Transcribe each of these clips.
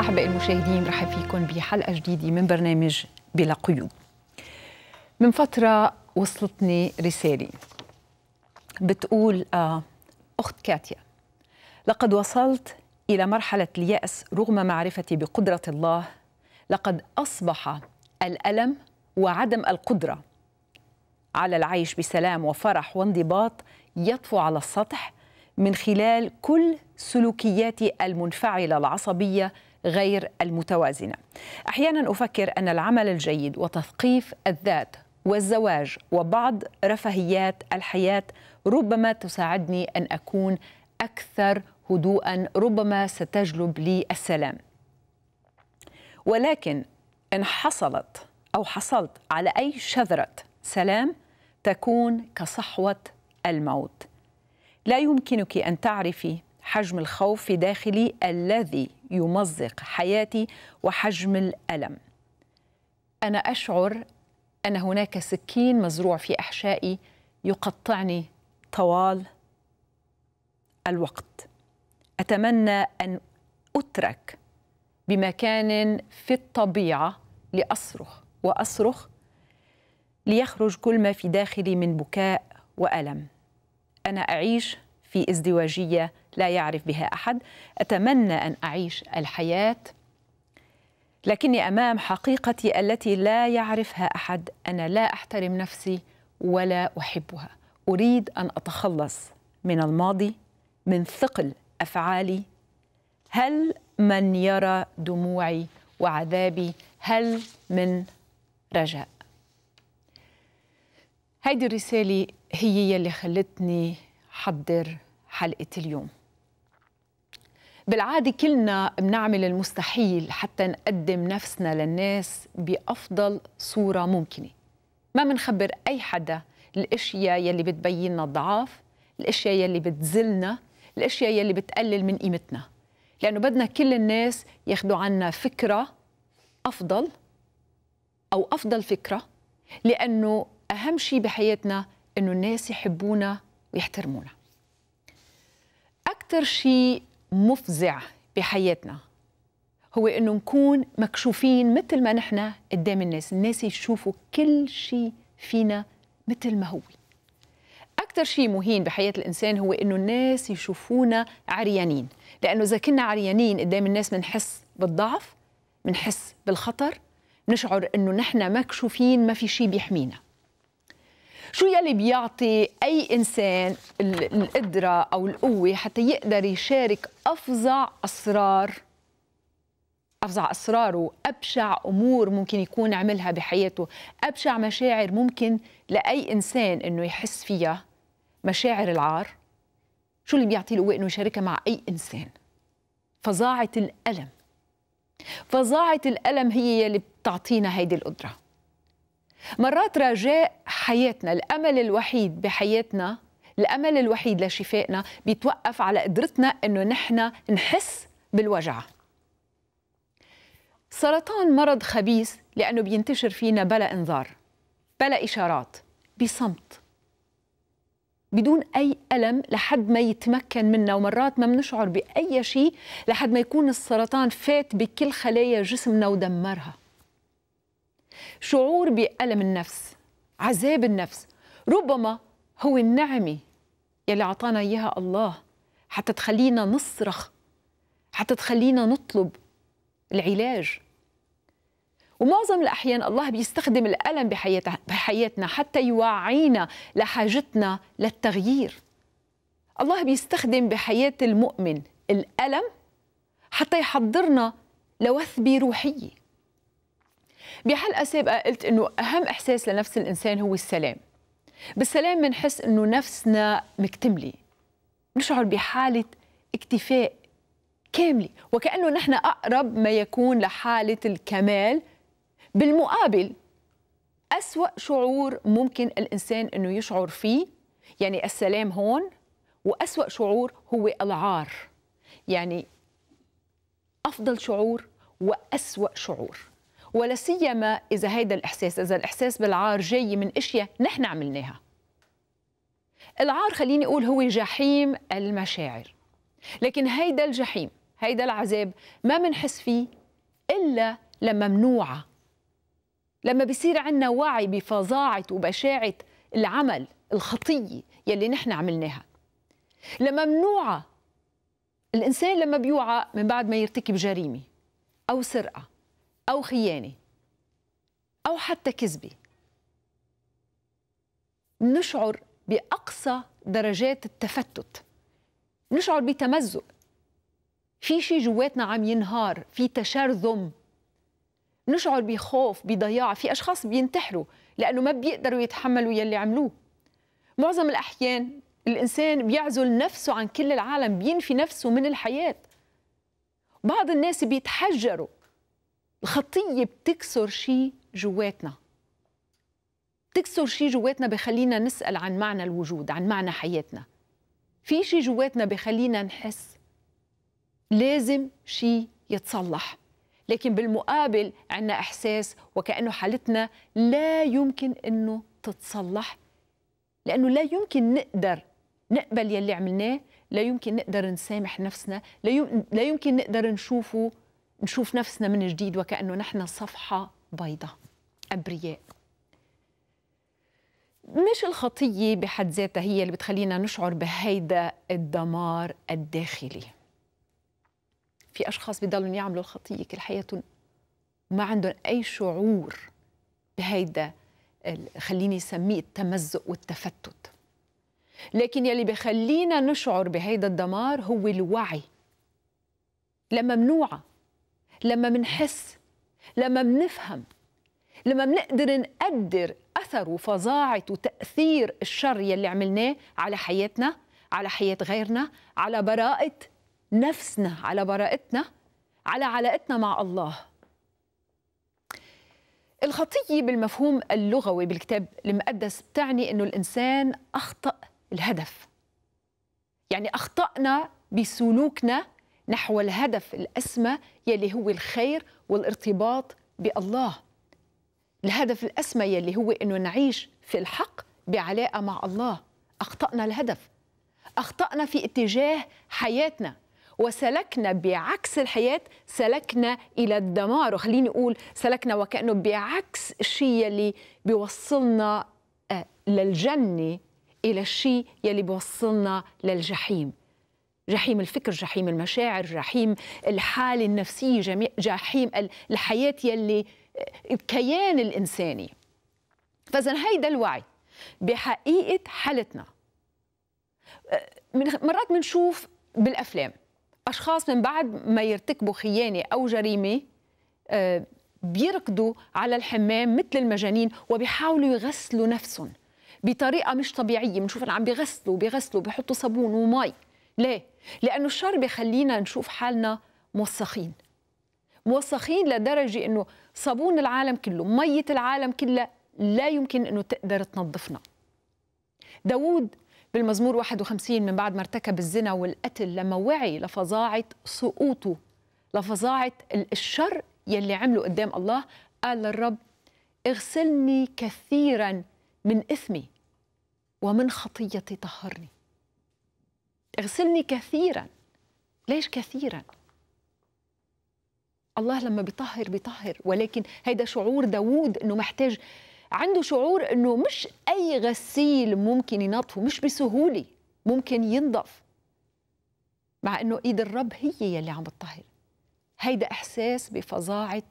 أحبائي المشاهدين رحب فيكم بحلقة جديدة من برنامج بلا قيود من فترة وصلتني رسالة بتقول آه، أخت كاتيا لقد وصلت إلى مرحلة اليأس رغم معرفتي بقدرة الله لقد أصبح الألم وعدم القدرة على العيش بسلام وفرح وانضباط يطفو على السطح من خلال كل سلوكياتي المنفعله العصبيه غير المتوازنه. احيانا افكر ان العمل الجيد وتثقيف الذات والزواج وبعض رفاهيات الحياه ربما تساعدني ان اكون اكثر هدوءا ربما ستجلب لي السلام. ولكن ان حصلت او حصلت على اي شذره سلام تكون كصحوه الموت. لا يمكنك ان تعرفي حجم الخوف في داخلي الذي يمزق حياتي وحجم الالم انا اشعر ان هناك سكين مزروع في احشائي يقطعني طوال الوقت اتمنى ان اترك بمكان في الطبيعه لاصرخ واصرخ ليخرج كل ما في داخلي من بكاء والم انا اعيش في ازدواجيه لا يعرف بها احد اتمنى ان اعيش الحياه لكني امام حقيقتي التي لا يعرفها احد انا لا احترم نفسي ولا احبها اريد ان اتخلص من الماضي من ثقل افعالي هل من يرى دموعي وعذابي هل من رجاء هيدي الرساله هي اللي خلتني حضر حلقه اليوم بالعادة كلنا بنعمل المستحيل حتى نقدم نفسنا للناس بأفضل صورة ممكنة ما بنخبر أي حدا الأشياء يلي بتبيننا الضعاف الأشياء يلي بتزلنا الأشياء يلي بتقلل من قيمتنا لأنه بدنا كل الناس ياخدوا عنا فكرة أفضل أو أفضل فكرة لأنه أهم شيء بحياتنا أنه الناس يحبونا ويحترمونا أكثر شيء مفزع بحياتنا هو انه نكون مكشوفين مثل ما نحن قدام الناس الناس يشوفوا كل شيء فينا مثل ما هو أكثر شيء مهين بحياة الإنسان هو إنه الناس يشوفونا عريانين لأنه إذا كنا عريانين قدام الناس بنحس بالضعف بنحس بالخطر بنشعر إنه نحن مكشوفين ما في شيء بيحمينا شو يلي بيعطي اي انسان القدره او القوه حتى يقدر يشارك افظع اسرار افظع اسراره ابشع امور ممكن يكون عملها بحياته ابشع مشاعر ممكن لاي انسان انه يحس فيها مشاعر العار شو اللي بيعطيه القوه انه يشاركها مع اي انسان فظاعه الالم فظاعه الالم هي اللي بتعطينا هيدي القدره مرات رجاء حياتنا الأمل الوحيد بحياتنا الأمل الوحيد لشفائنا بيتوقف على قدرتنا أنه نحن نحس بالوجع سرطان مرض خبيث لأنه بينتشر فينا بلا إنذار بلا إشارات بصمت بدون أي ألم لحد ما يتمكن منا ومرات ما بنشعر بأي شيء لحد ما يكون السرطان فات بكل خلايا جسمنا ودمرها شعور بألم النفس عذاب النفس ربما هو النعمة يلي أعطانا إياها الله حتى تخلينا نصرخ حتى تخلينا نطلب العلاج ومعظم الأحيان الله بيستخدم الألم بحياتنا حتى يوعينا لحاجتنا للتغيير الله بيستخدم بحياة المؤمن الألم حتى يحضرنا لوثبة روحية بحلقة سابقة قلت إنه أهم إحساس لنفس الإنسان هو السلام بالسلام بنحس إنه نفسنا مكتملة نشعر بحالة اكتفاء كاملة وكأنه نحن أقرب ما يكون لحالة الكمال بالمقابل أسوأ شعور ممكن الإنسان أنه يشعر فيه يعني السلام هون وأسوأ شعور هو العار يعني أفضل شعور وأسوأ شعور ولا سيما إذا هيدا الإحساس إذا الإحساس بالعار جاي من أشياء نحن عملناها العار خليني أقول هو جحيم المشاعر لكن هيدا الجحيم هيدا العذاب ما بنحس فيه إلا لما منوعة لما بيصير عندنا وعي بفظاعة وبشاعة العمل الخطية يلي نحن عملناها لما منوعة الإنسان لما بيوعى من بعد ما يرتكب جريمة أو سرقة أو خيانة أو حتى كذبة نشعر بأقصى درجات التفتت نشعر بتمزق في شيء جواتنا عم ينهار في تشرذم نشعر بخوف بضياع في أشخاص بينتحروا لأنه ما بيقدروا يتحملوا يلي عملوه معظم الأحيان الإنسان بيعزل نفسه عن كل العالم بينفي نفسه من الحياة بعض الناس بيتحجروا الخطية بتكسر شيء جواتنا بتكسر شيء جواتنا بخلينا نسأل عن معنى الوجود عن معنى حياتنا في شيء جواتنا بخلينا نحس لازم شيء يتصلح لكن بالمقابل عندنا إحساس وكأنه حالتنا لا يمكن أنه تتصلح لأنه لا يمكن نقدر نقبل يلي عملناه لا يمكن نقدر نسامح نفسنا لا يمكن نقدر نشوفه نشوف نفسنا من جديد وكأنه نحن صفحة بيضاء أبرياء مش الخطية بحد ذاتها هي اللي بتخلينا نشعر بهيدا الدمار الداخلي في أشخاص بيضلوا يعملوا الخطية كل حياتهم ما عندهم أي شعور بهيدا خليني أسميه التمزق والتفتت لكن يلي بخلينا نشعر بهيدا الدمار هو الوعي لما منوعه لما منحس لما منفهم لما منقدر نقدر أثر وفظاعة وتأثير الشر يلي عملناه على حياتنا على حياة غيرنا على براءة نفسنا على براءتنا على علاقتنا مع الله الخطية بالمفهوم اللغوي بالكتاب المقدس بتعني أنه الإنسان أخطأ الهدف يعني أخطأنا بسلوكنا نحو الهدف الأسمى يلي هو الخير والارتباط بالله الهدف الأسمى يلي هو أنه نعيش في الحق بعلاقة مع الله أخطأنا الهدف أخطأنا في اتجاه حياتنا وسلكنا بعكس الحياة سلكنا إلى الدمار وخليني أقول سلكنا وكأنه بعكس الشيء يلي بيوصلنا آه، للجنة إلى الشيء يلي بيوصلنا للجحيم جحيم الفكر جحيم المشاعر جحيم الحالة النفسية جحيم الحياة يلي آه، الكيان الإنساني فإذا هيدا الوعي بحقيقة حالتنا آه، مرات بنشوف بالأفلام أشخاص من بعد ما يرتكبوا خيانة أو جريمة آه، بيركضوا على الحمام مثل المجانين وبيحاولوا يغسلوا نفسهم بطريقة مش طبيعية بنشوفهم عم بيغسلوا بيغسلوا بيحطوا صابون ومي ليه؟ لأنه الشر بخلينا نشوف حالنا موسخين موسخين لدرجة أنه صابون العالم كله مية العالم كلها لا يمكن أنه تقدر تنظفنا داود بالمزمور 51 من بعد ما ارتكب الزنا والقتل لما وعي لفظاعة سقوطه لفظاعة الشر يلي عمله قدام الله قال للرب اغسلني كثيرا من إثمي ومن خطيتي طهرني اغسلني كثيرا ليش كثيرا الله لما بيطهر بيطهر ولكن هيدا شعور داوود انه محتاج عنده شعور انه مش اي غسيل ممكن ينظفه مش بسهوله ممكن ينضف مع انه ايد الرب هي يلي عم بتطهر هيدا احساس بفظاعه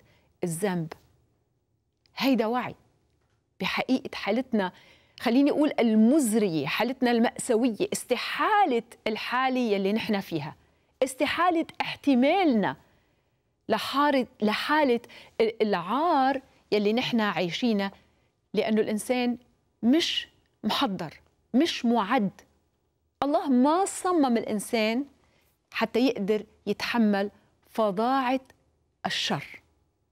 الذنب هيدا وعي بحقيقه حالتنا خليني أقول المزرية حالتنا المأساوية استحالة الحالة يلي نحن فيها استحالة احتمالنا لحارة لحالة العار يلي نحن عايشينها لأنه الإنسان مش محضر مش معد الله ما صمم الإنسان حتى يقدر يتحمل فظاعة الشر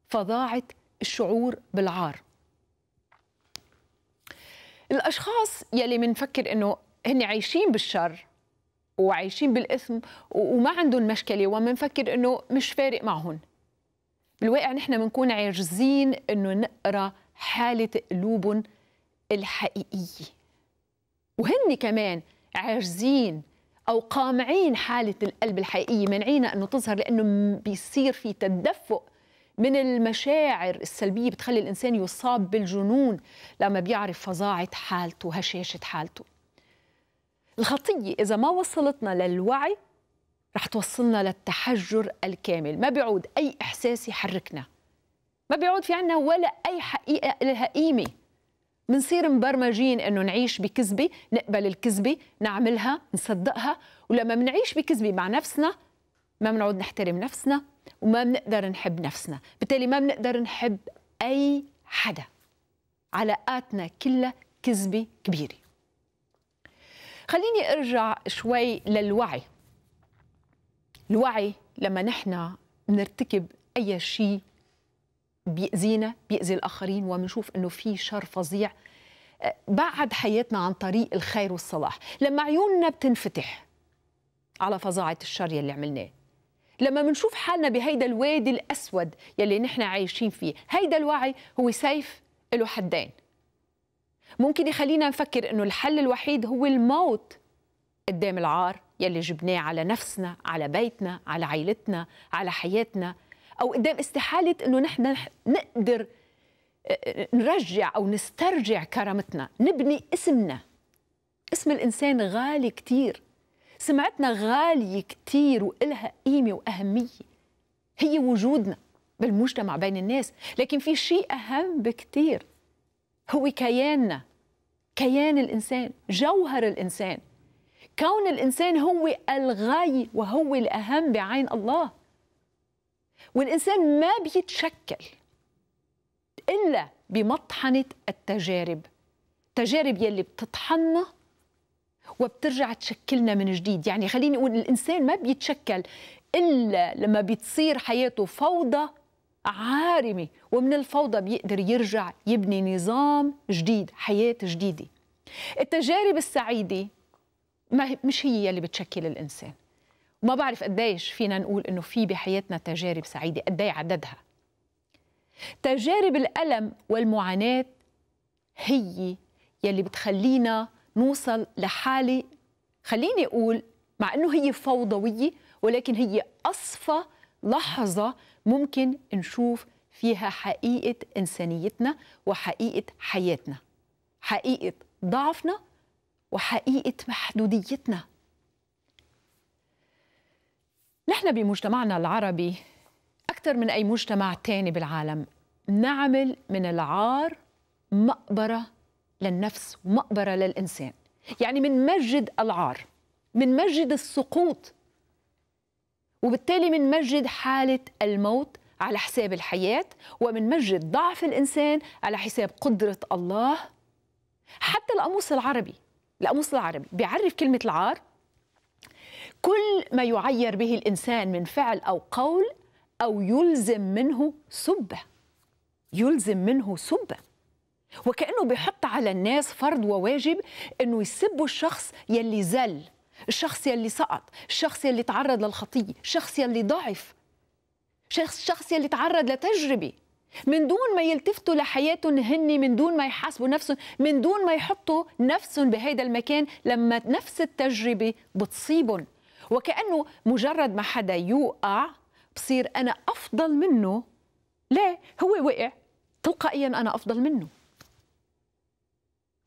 فظاعة الشعور بالعار الاشخاص يلي بنفكر انه هن عايشين بالشر وعايشين بالاثم وما عندهم مشكله ومنفكر انه مش فارق معهم بالواقع نحن بنكون عاجزين انه نقرا حاله قلوبهم الحقيقيه وهن كمان عاجزين او قامعين حاله القلب الحقيقيه مانعينا انه تظهر لانه بيصير في تدفق من المشاعر السلبية بتخلي الإنسان يصاب بالجنون لما بيعرف فظاعة حالته وهشاشة حالته الخطية إذا ما وصلتنا للوعي رح توصلنا للتحجر الكامل ما بيعود أي إحساس يحركنا ما بيعود في عنا ولا أي حقيقة لها قيمة منصير مبرمجين انه نعيش بكذبه نقبل الكذبه نعملها نصدقها ولما منعيش بكذبه مع نفسنا ما منعود نحترم نفسنا وما بنقدر نحب نفسنا بالتالي ما بنقدر نحب أي حدا علاقاتنا كلها كذبة كبيرة خليني أرجع شوي للوعي الوعي لما نحن بنرتكب أي شيء بيأذينا بيأذي الآخرين وبنشوف إنه في شر فظيع آه، بعد حياتنا عن طريق الخير والصلاح لما عيوننا بتنفتح على فظاعة الشر يلي عملناه لما بنشوف حالنا بهيدا الوادي الأسود يلي نحن عايشين فيه هيدا الوعي هو سيف له حدين ممكن يخلينا نفكر أنه الحل الوحيد هو الموت قدام العار يلي جبناه على نفسنا على بيتنا على عيلتنا على حياتنا أو قدام استحالة أنه نحن نقدر آه، آه، نرجع أو نسترجع كرامتنا نبني اسمنا اسم الإنسان غالي كثير سمعتنا غالية كتير وإلها قيمة وأهمية هي وجودنا بالمجتمع بين الناس لكن في شيء أهم بكتير هو كياننا كيان الإنسان جوهر الإنسان كون الإنسان هو الغاية وهو الأهم بعين الله والإنسان ما بيتشكل إلا بمطحنة التجارب تجارب يلي بتطحنا وبترجع تشكلنا من جديد يعني خليني أقول الإنسان ما بيتشكل إلا لما بتصير حياته فوضى عارمة ومن الفوضى بيقدر يرجع يبني نظام جديد حياة جديدة التجارب السعيدة ما مش هي اللي بتشكل الإنسان وما بعرف قديش فينا نقول إنه في بحياتنا تجارب سعيدة قدي عددها تجارب الألم والمعاناة هي يلي بتخلينا نوصل لحاله خليني اقول مع انه هي فوضويه ولكن هي اصفى لحظه ممكن نشوف فيها حقيقه انسانيتنا وحقيقه حياتنا حقيقه ضعفنا وحقيقه محدوديتنا نحن بمجتمعنا العربي اكثر من اي مجتمع تاني بالعالم نعمل من العار مقبره للنفس ومقبرة للإنسان يعني من مجد العار من مجد السقوط وبالتالي من مجد حالة الموت على حساب الحياة ومن مجد ضعف الإنسان على حساب قدرة الله حتى القاموس العربي القاموس العربي بيعرف كلمة العار كل ما يعير به الإنسان من فعل أو قول أو يلزم منه سبة يلزم منه سبة وكأنه بيحط على الناس فرض وواجب أنه يسبوا الشخص يلي زل الشخص يلي سقط الشخص يلي تعرض للخطية الشخص يلي ضعف شخص الشخص يلي تعرض لتجربة من دون ما يلتفتوا لحياتهم هن من دون ما يحاسبوا نفسهم من دون ما يحطوا نفسهم بهيدا المكان لما نفس التجربة بتصيبهم وكأنه مجرد ما حدا يوقع بصير أنا أفضل منه ليه هو وقع تلقائيا أنا أفضل منه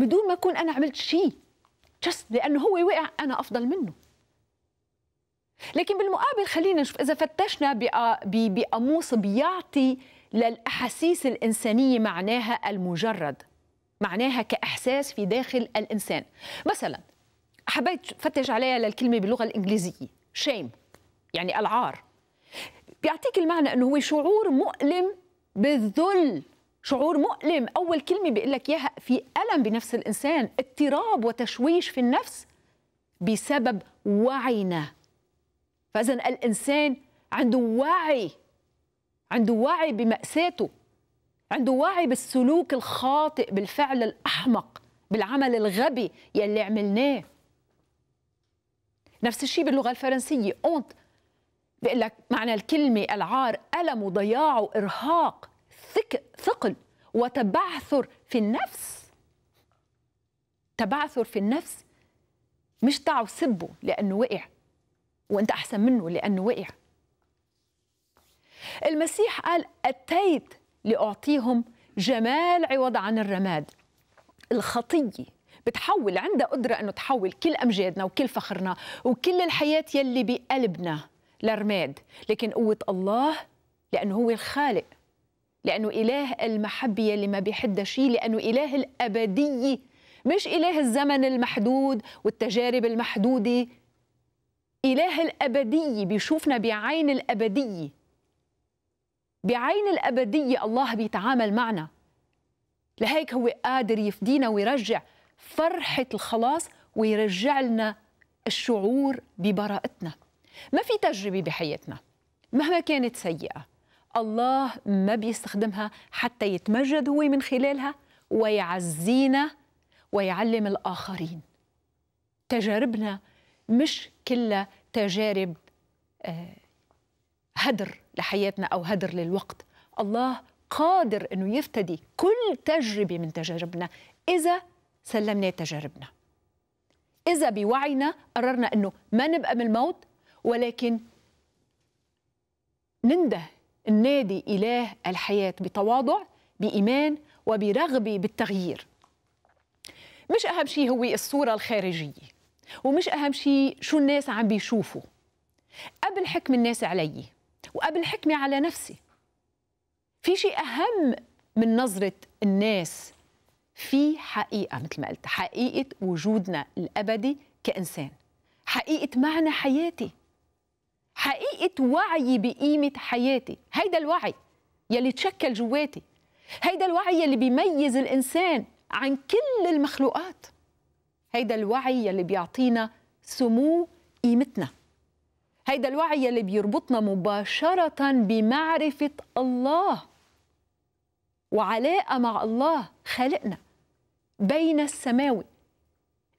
بدون ما اكون انا عملت شيء جست لانه هو وقع انا افضل منه لكن بالمقابل خلينا نشوف اذا فتشنا بقاموس بيعطي للاحاسيس الانسانيه معناها المجرد معناها كاحساس في داخل الانسان مثلا حبيت فتش عليها للكلمه باللغه الانجليزيه شيم يعني العار بيعطيك المعنى انه هو شعور مؤلم بالذل شعور مؤلم اول كلمه بيقول لك اياها في الم بنفس الانسان اضطراب وتشويش في النفس بسبب وعينا فاذا الانسان عنده وعي عنده وعي بماساته عنده وعي بالسلوك الخاطئ بالفعل الاحمق بالعمل الغبي يلي عملناه نفس الشيء باللغه الفرنسيه اونت بيقول لك معنى الكلمه العار الم وضياع وارهاق ثقل وتبعثر في النفس تبعثر في النفس مش تعو سبه لأنه وقع وأنت أحسن منه لأنه وقع المسيح قال أتيت لأعطيهم جمال عوض عن الرماد الخطية بتحول عندها قدرة أنه تحول كل أمجادنا وكل فخرنا وكل الحياة يلي بقلبنا لرماد لكن قوة الله لأنه هو الخالق لأنه إله المحبة اللي ما بيحد شيء لأنه إله الأبدية مش إله الزمن المحدود والتجارب المحدودة إله الأبدية بيشوفنا بعين الأبدية بعين الأبدية الله بيتعامل معنا لهيك هو قادر يفدينا ويرجع فرحة الخلاص ويرجع لنا الشعور ببراءتنا ما في تجربة بحياتنا مهما كانت سيئة الله ما بيستخدمها حتى يتمجد هو من خلالها ويعزينا ويعلم الآخرين تجاربنا مش كلها تجارب آه، هدر لحياتنا أو هدر للوقت الله قادر أنه يفتدي كل تجربة من تجاربنا إذا سلمنا تجاربنا إذا بوعينا قررنا أنه ما نبقى من الموت ولكن ننده النادي إله الحياة بتواضع بإيمان وبرغبة بالتغيير مش أهم شيء هو الصورة الخارجية ومش أهم شيء شو الناس عم بيشوفوا قبل حكم الناس علي وقبل حكمي على نفسي في شيء أهم من نظرة الناس في حقيقة مثل ما قلت حقيقة وجودنا الأبدي كإنسان حقيقة معنى حياتي حقيقه وعي بقيمه حياتي هيدا الوعي يلي تشكل جواتي هيدا الوعي يلي بيميز الانسان عن كل المخلوقات هيدا الوعي يلي بيعطينا سمو قيمتنا هيدا الوعي يلي بيربطنا مباشرة بمعرفة الله وعلاقة مع الله خالقنا بين السماوي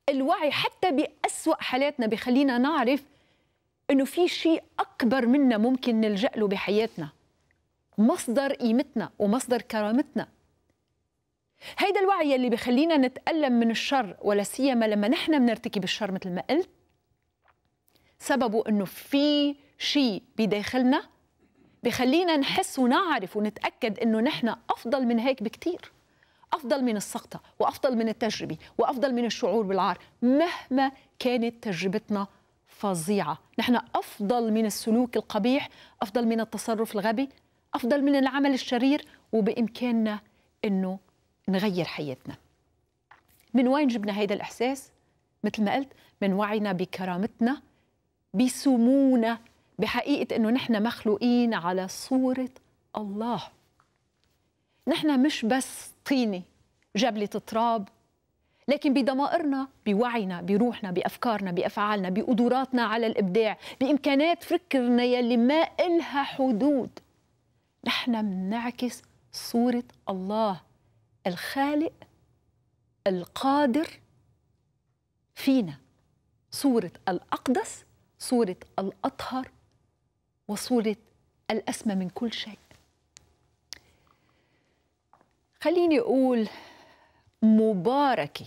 الوعي حتى بأسوأ حالاتنا بخلينا نعرف انه في شيء اكبر منا ممكن نلجا له بحياتنا مصدر قيمتنا ومصدر كرامتنا هيدا الوعي اللي بخلينا نتألم من الشر ولا سيما لما نحن بنرتكب الشر مثل ما قلت سببه انه في شيء بداخلنا بخلينا نحس ونعرف ونتأكد انه نحن افضل من هيك بكثير افضل من السقطه وافضل من التجربه وافضل من الشعور بالعار مهما كانت تجربتنا فظيعه نحن افضل من السلوك القبيح افضل من التصرف الغبي افضل من العمل الشرير وبامكاننا انه نغير حياتنا من وين جبنا هيدا الاحساس مثل ما قلت من وعينا بكرامتنا بسمونا بحقيقه انه نحن مخلوقين على صوره الله نحن مش بس طينه جبلة تراب لكن بضمائرنا بوعينا بروحنا بأفكارنا بأفعالنا بقدراتنا على الإبداع بإمكانات فكرنا يلي ما إلها حدود نحن منعكس صورة الله الخالق القادر فينا صورة الأقدس صورة الأطهر وصورة الأسمى من كل شيء خليني أقول مباركه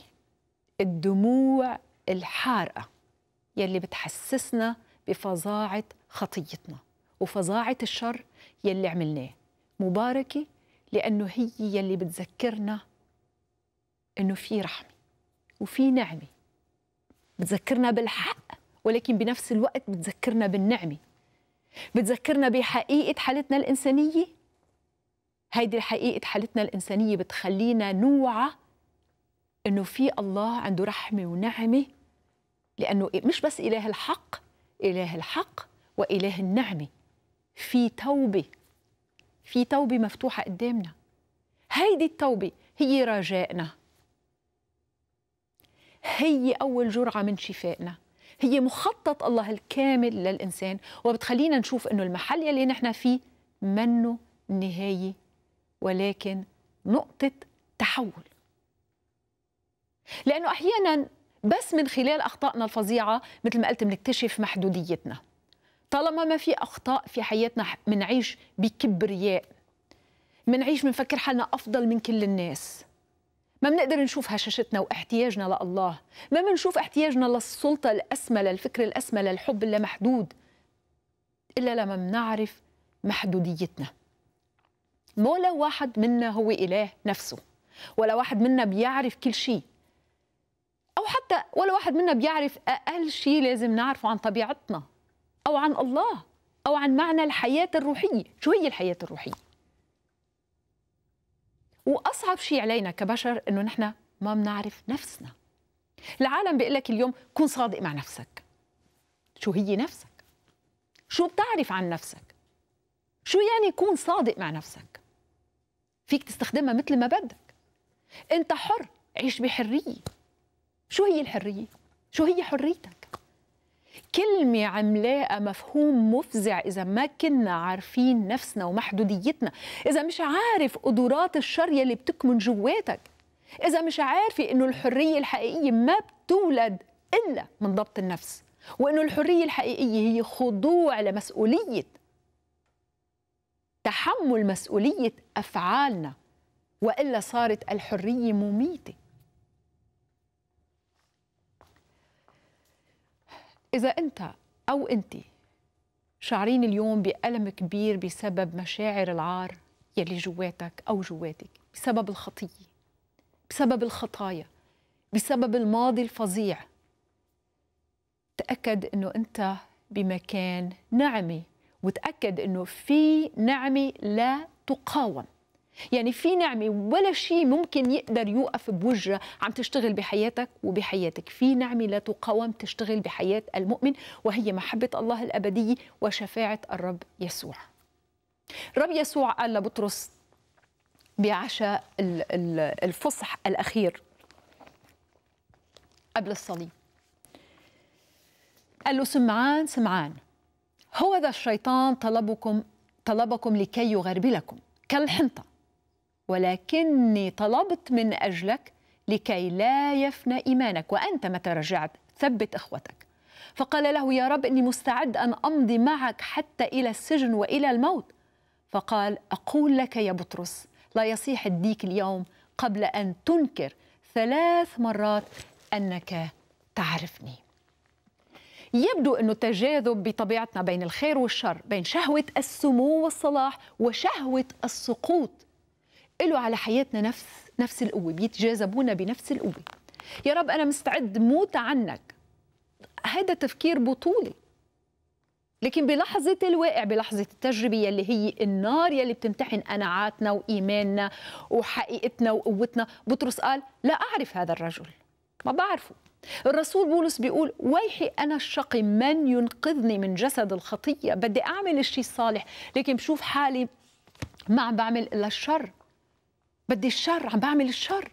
الدموع الحارقة يلي بتحسسنا بفظاعة خطيتنا وفظاعة الشر يلي عملناه مباركة لأنه هي يلي بتذكرنا أنه في رحمة وفي نعمة بتذكرنا بالحق ولكن بنفس الوقت بتذكرنا بالنعمة بتذكرنا بحقيقة حالتنا الإنسانية هيدي حقيقة حالتنا الإنسانية بتخلينا نوعى انه في الله عنده رحمه ونعمه لانه مش بس اله الحق اله الحق واله النعمه في توبه في توبه مفتوحه قدامنا هيدي التوبه هي رجائنا هي اول جرعه من شفائنا هي مخطط الله الكامل للإنسان وبتخلينا نشوف أنه المحل يلي نحن فيه منه نهاية ولكن نقطة تحول لأنه أحيانا بس من خلال أخطائنا الفظيعة مثل ما قلت بنكتشف محدوديتنا طالما ما في أخطاء في حياتنا منعيش بكبرياء منعيش منفكر حالنا أفضل من كل الناس ما بنقدر نشوف هشاشتنا واحتياجنا لله ما بنشوف احتياجنا للسلطة الأسمى للفكر الأسمى للحب اللامحدود إلا لما بنعرف محدوديتنا ولا واحد منا هو إله نفسه ولا واحد منا بيعرف كل شيء ولا واحد منا بيعرف اقل شيء لازم نعرفه عن طبيعتنا او عن الله او عن معنى الحياه الروحيه شو هي الحياه الروحيه واصعب شيء علينا كبشر انه نحن ما بنعرف نفسنا العالم بيقول لك اليوم كن صادق مع نفسك شو هي نفسك شو بتعرف عن نفسك شو يعني كون صادق مع نفسك فيك تستخدمها مثل ما بدك انت حر عيش بحريه شو هي الحرية؟ شو هي حريتك؟ كلمة عملاقة مفهوم مفزع إذا ما كنا عارفين نفسنا ومحدوديتنا إذا مش عارف قدرات الشر اللي بتكمن جواتك إذا مش عارفة إنه الحرية الحقيقية ما بتولد إلا من ضبط النفس وإنه الحرية الحقيقية هي خضوع لمسؤولية تحمل مسؤولية أفعالنا وإلا صارت الحرية مميتة إذا أنت أو أنت شعرين اليوم بألم كبير بسبب مشاعر العار يلي جواتك أو جواتك بسبب الخطية بسبب الخطايا بسبب الماضي الفظيع تأكد أنه أنت بمكان نعمة وتأكد أنه في نعمة لا تقاوم يعني في نعمة ولا شيء ممكن يقدر يوقف بوجه عم تشتغل بحياتك وبحياتك في نعمة لا تقاوم تشتغل بحياة المؤمن وهي محبة الله الأبدية وشفاعة الرب يسوع الرب يسوع قال لبطرس بعشاء الفصح الأخير قبل الصليب قال له سمعان سمعان هو ذا الشيطان طلبكم طلبكم لكي يغربلكم كالحنطة ولكني طلبت من أجلك لكي لا يفنى إيمانك وأنت متى رجعت ثبت إخوتك فقال له يا رب إني مستعد أن أمضي معك حتى إلى السجن وإلى الموت فقال أقول لك يا بطرس لا يصيح الديك اليوم قبل أن تنكر ثلاث مرات أنك تعرفني يبدو أن التجاذب بطبيعتنا بين الخير والشر بين شهوة السمو والصلاح وشهوة السقوط له على حياتنا نفس نفس القوه بيتجاذبونا بنفس القوه يا رب انا مستعد موت عنك هذا تفكير بطولي لكن بلحظة الواقع بلحظة التجربة يلي هي النار يلي بتمتحن قناعاتنا وإيماننا وحقيقتنا وقوتنا بطرس قال لا أعرف هذا الرجل ما بعرفه الرسول بولس بيقول ويحي أنا الشقي من ينقذني من جسد الخطية بدي أعمل الشيء الصالح لكن بشوف حالي ما عم بعمل إلا الشر بدي الشر عم بعمل الشر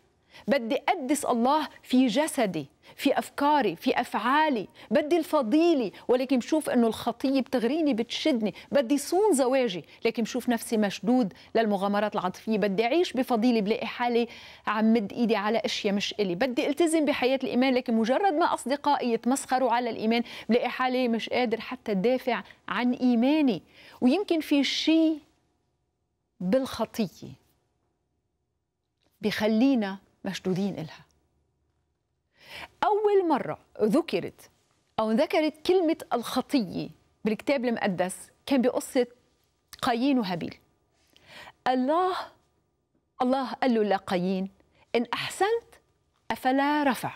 بدي أقدس الله في جسدي في أفكاري في أفعالي بدي الفضيلة ولكن بشوف أنه الخطية بتغريني بتشدني بدي صون زواجي لكن بشوف نفسي مشدود للمغامرات العاطفية بدي أعيش بفضيلة بلاقي حالي عم مد إيدي على أشياء مش إلي بدي التزم بحياة الإيمان لكن مجرد ما أصدقائي يتمسخروا على الإيمان بلاقي حالي مش قادر حتى دافع عن إيماني ويمكن في شيء بالخطيه بخلينا مشدودين إلها أول مرة ذكرت أو ذكرت كلمة الخطية بالكتاب المقدس كان بقصة قايين وهابيل الله الله قال له لقايين إن أحسنت أفلا رفع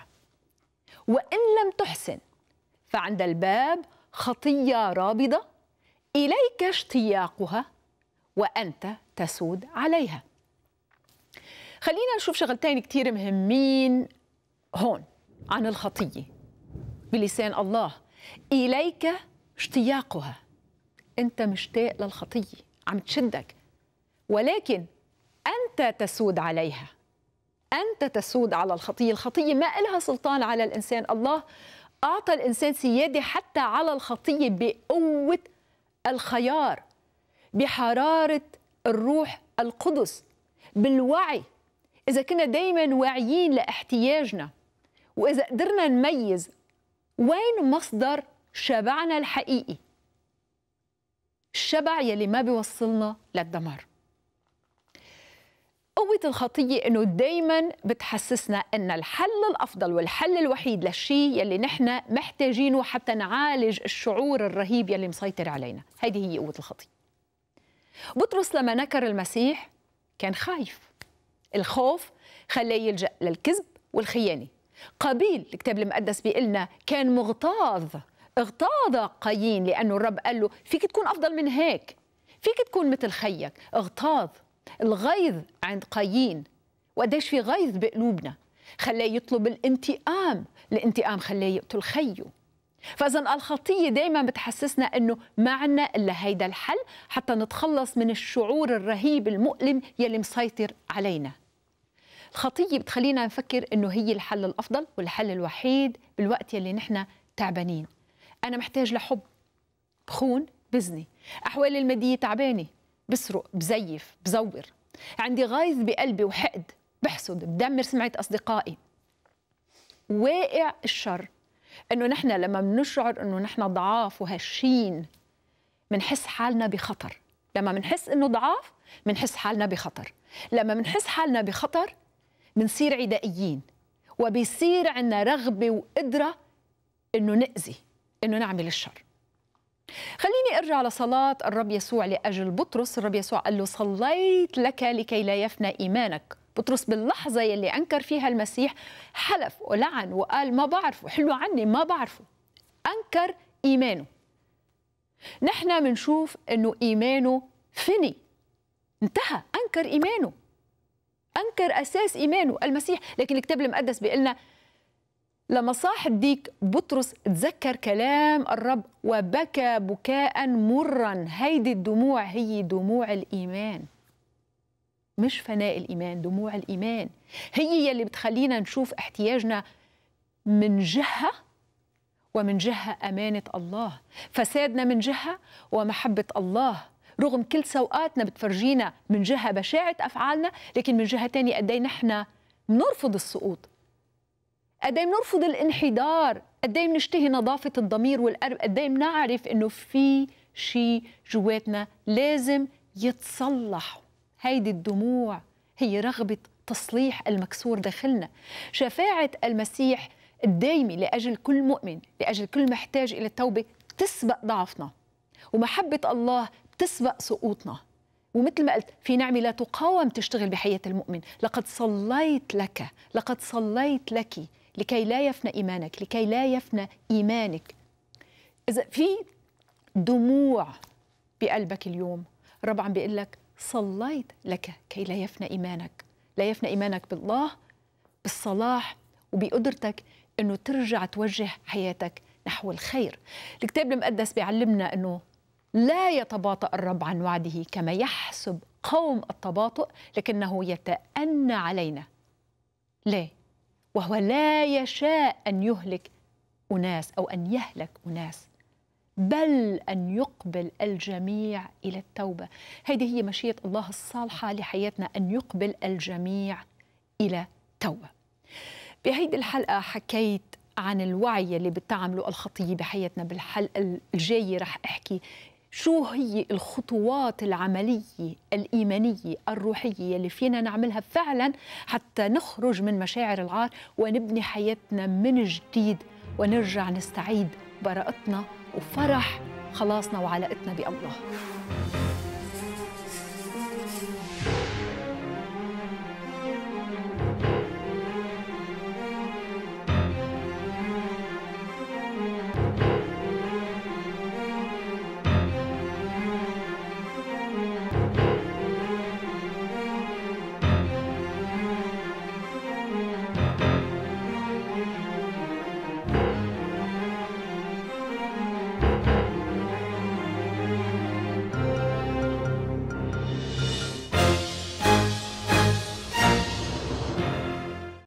وإن لم تحسن فعند الباب خطية رابضة إليك اشتياقها وأنت تسود عليها خلينا نشوف شغلتين كثير مهمين هون عن الخطيه بلسان الله اليك اشتياقها انت مشتاق للخطيه عم تشدك ولكن انت تسود عليها انت تسود على الخطيه الخطيه ما لها سلطان على الانسان الله اعطى الانسان سياده حتى على الخطيه بقوه الخيار بحراره الروح القدس بالوعي إذا كنا دايما واعيين لاحتياجنا وإذا قدرنا نميز وين مصدر شبعنا الحقيقي الشبع يلي ما بيوصلنا للدمار قوة الخطية إنه دايما بتحسسنا إن الحل الأفضل والحل الوحيد للشيء يلي نحن محتاجينه حتى نعالج الشعور الرهيب يلي مسيطر علينا هذه هي قوة الخطية بطرس لما نكر المسيح كان خايف الخوف خلاه يلجأ للكذب والخيانة قابيل الكتاب المقدس بيقلنا كان مغتاظ اغتاظ قايين لأنه الرب قال له فيك تكون أفضل من هيك فيك تكون مثل خيك اغتاظ الغيظ عند قايين وقديش في غيظ بقلوبنا خلاه يطلب الانتقام الانتقام خلاه يقتل خيه فاذا الخطيه دائما بتحسسنا انه ما عنا الا هيدا الحل حتى نتخلص من الشعور الرهيب المؤلم يلي مسيطر علينا خطيه بتخلينا نفكر انه هي الحل الافضل والحل الوحيد بالوقت يلي نحن تعبانين انا محتاج لحب بخون بزني احوالي الماديه تعبانه بسرق بزيف بزور عندي غايز بقلبي وحقد بحسد بدمر سمعه اصدقائي واقع الشر انه نحن لما بنشعر انه نحن ضعاف وهشين بنحس حالنا بخطر لما بنحس انه ضعاف بنحس حالنا بخطر لما بنحس حالنا بخطر بنصير عدائيين وبيصير عندنا رغبة وقدرة إنه نأذي إنه نعمل الشر خليني ارجع لصلاة الرب يسوع لاجل بطرس، الرب يسوع قال له صليت لك لكي لا يفنى ايمانك، بطرس باللحظة يلي انكر فيها المسيح حلف ولعن وقال ما بعرفه، حلوا عني ما بعرفه. انكر ايمانه. نحن بنشوف انه ايمانه فني انتهى، انكر ايمانه. انكر اساس ايمانه المسيح لكن الكتاب المقدس بيقول لنا لما صاح ديك بطرس تذكر كلام الرب وبكى بكاء مرا هيدي الدموع هي دموع الإيمان مش فناء الإيمان دموع الإيمان هي اللي بتخلينا نشوف احتياجنا من جهة ومن جهة أمانة الله فسادنا من جهة ومحبة الله رغم كل سوقاتنا بتفرجينا من جهه بشاعه افعالنا لكن من جهه ثانيه قد إيه نحن بنرفض السقوط قد ايه بنرفض الانحدار قد ايه بنشتهي نظافه الضمير والقلب قد ايه بنعرف انه في شيء جواتنا لازم يتصلح هيدي الدموع هي رغبه تصليح المكسور داخلنا شفاعه المسيح الدايمه لاجل كل مؤمن لاجل كل محتاج الى التوبه تسبق ضعفنا ومحبه الله بتسبق سقوطنا ومثل ما قلت في نعمة لا تقاوم تشتغل بحياة المؤمن لقد صليت لك لقد صليت لك لكي لا يفنى إيمانك لكي لا يفنى إيمانك إذا في دموع بقلبك اليوم رب عم بيقول لك صليت لك كي لا يفنى إيمانك لا يفنى إيمانك بالله بالصلاح وبقدرتك أنه ترجع توجه حياتك نحو الخير الكتاب المقدس بيعلمنا أنه لا يتباطأ الرب عن وعده كما يحسب قوم التباطؤ لكنه يتأنى علينا ليه؟ وهو لا يشاء أن يهلك أناس أو أن يهلك أناس بل أن يقبل الجميع إلى التوبة هذه هي مشيئة الله الصالحة لحياتنا أن يقبل الجميع إلى توبة بهيدي الحلقة حكيت عن الوعي اللي بتعمله الخطية بحياتنا بالحلقة الجاية رح أحكي شو هي الخطوات العملية الإيمانية الروحية اللي فينا نعملها فعلا حتى نخرج من مشاعر العار ونبني حياتنا من جديد ونرجع نستعيد براءتنا وفرح خلاصنا وعلاقتنا بالله